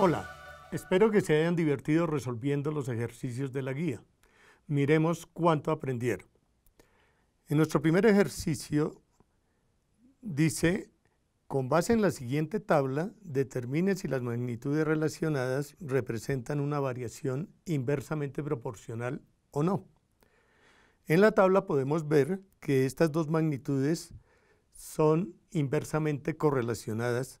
Hola, espero que se hayan divertido resolviendo los ejercicios de la guía. Miremos cuánto aprendieron. En nuestro primer ejercicio dice, con base en la siguiente tabla, determine si las magnitudes relacionadas representan una variación inversamente proporcional o no. En la tabla podemos ver que estas dos magnitudes son inversamente correlacionadas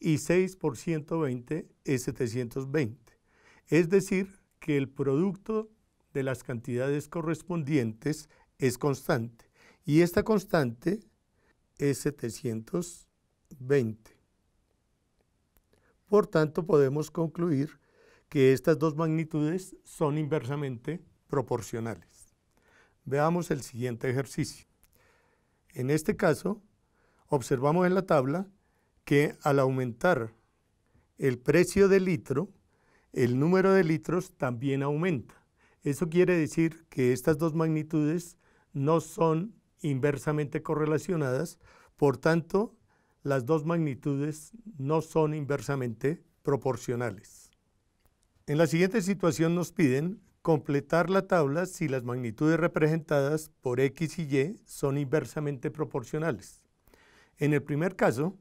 y 6 por 120 es 720. Es decir, que el producto de las cantidades correspondientes es constante. Y esta constante es 720. Por tanto, podemos concluir que estas dos magnitudes son inversamente proporcionales. Veamos el siguiente ejercicio. En este caso, observamos en la tabla que al aumentar el precio del litro, el número de litros también aumenta. Eso quiere decir que estas dos magnitudes no son inversamente correlacionadas, por tanto, las dos magnitudes no son inversamente proporcionales. En la siguiente situación nos piden completar la tabla si las magnitudes representadas por x y y son inversamente proporcionales. En el primer caso,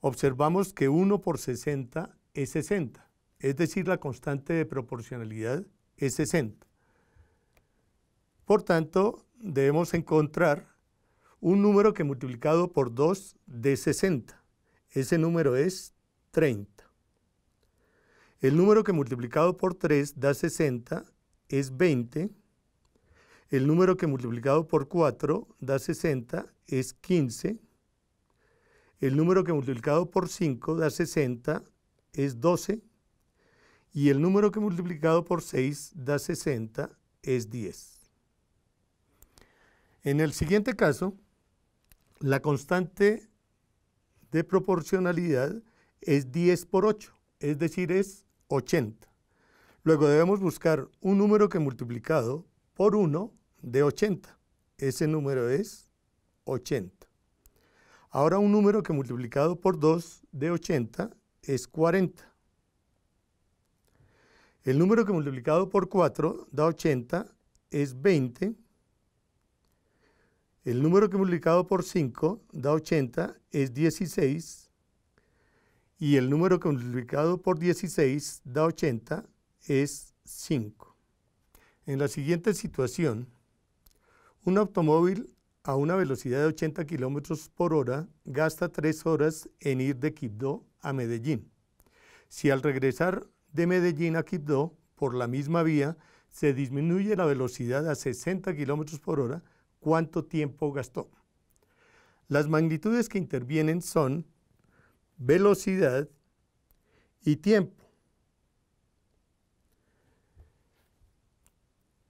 observamos que 1 por 60 es 60, es decir, la constante de proporcionalidad es 60. Por tanto, debemos encontrar un número que multiplicado por 2 dé 60. Ese número es 30. El número que multiplicado por 3 da 60 es 20. El número que multiplicado por 4 da 60 es 15. El número que multiplicado por 5 da 60, es 12. Y el número que multiplicado por 6 da 60, es 10. En el siguiente caso, la constante de proporcionalidad es 10 por 8, es decir, es 80. Luego debemos buscar un número que multiplicado por 1 de 80. Ese número es 80. Ahora un número que multiplicado por 2 de 80 es 40. El número que multiplicado por 4 da 80 es 20. El número que multiplicado por 5 da 80 es 16. Y el número que multiplicado por 16 da 80 es 5. En la siguiente situación, un automóvil a una velocidad de 80 km por hora gasta 3 horas en ir de Quibdó a Medellín. Si al regresar de Medellín a Quibdó por la misma vía se disminuye la velocidad a 60 km por hora, ¿cuánto tiempo gastó? Las magnitudes que intervienen son velocidad y tiempo.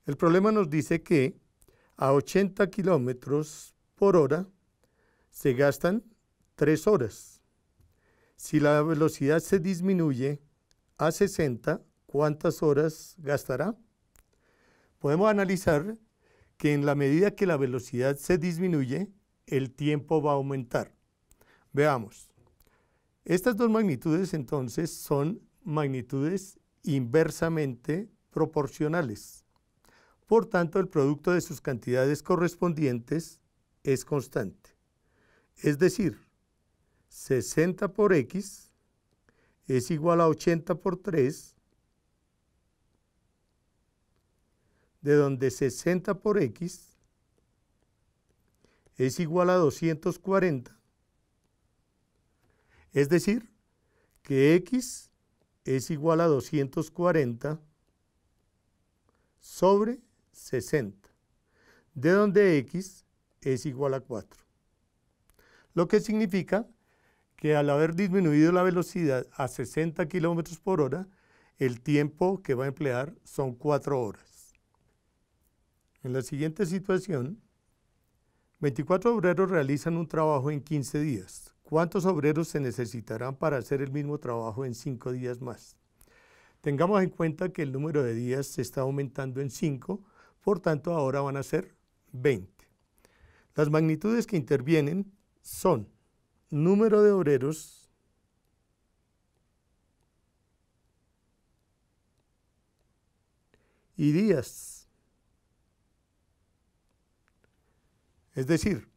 El problema nos dice que a 80 kilómetros por hora se gastan 3 horas. Si la velocidad se disminuye a 60, ¿cuántas horas gastará? Podemos analizar que en la medida que la velocidad se disminuye, el tiempo va a aumentar. Veamos. Estas dos magnitudes entonces son magnitudes inversamente proporcionales. Por tanto, el producto de sus cantidades correspondientes es constante. Es decir, 60 por x es igual a 80 por 3, de donde 60 por x es igual a 240. Es decir, que x es igual a 240 sobre 60, de donde x es igual a 4. Lo que significa que al haber disminuido la velocidad a 60 kilómetros por hora, el tiempo que va a emplear son 4 horas. En la siguiente situación, 24 obreros realizan un trabajo en 15 días. ¿Cuántos obreros se necesitarán para hacer el mismo trabajo en 5 días más? Tengamos en cuenta que el número de días se está aumentando en 5, por tanto, ahora van a ser 20. Las magnitudes que intervienen son número de obreros y días. Es decir,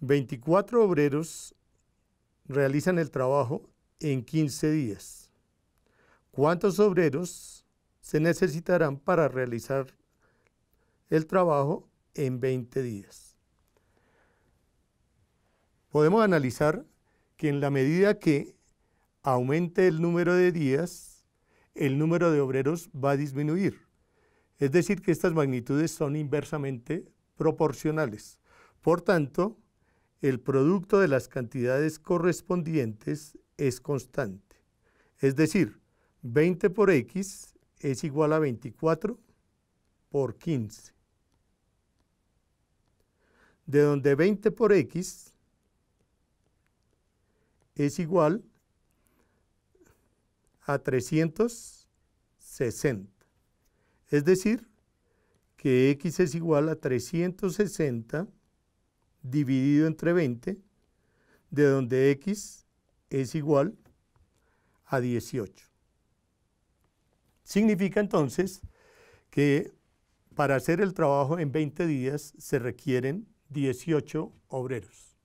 24 obreros realizan el trabajo en 15 días. ¿Cuántos obreros se necesitarán para realizar el trabajo en 20 días. Podemos analizar que en la medida que aumente el número de días, el número de obreros va a disminuir. Es decir, que estas magnitudes son inversamente proporcionales. Por tanto, el producto de las cantidades correspondientes es constante. Es decir, 20 por x es igual a 24 por 15 de donde 20 por x es igual a 360. Es decir, que x es igual a 360 dividido entre 20, de donde x es igual a 18. Significa entonces que para hacer el trabajo en 20 días se requieren 18 obreros.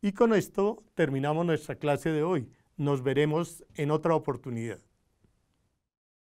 Y con esto terminamos nuestra clase de hoy. Nos veremos en otra oportunidad.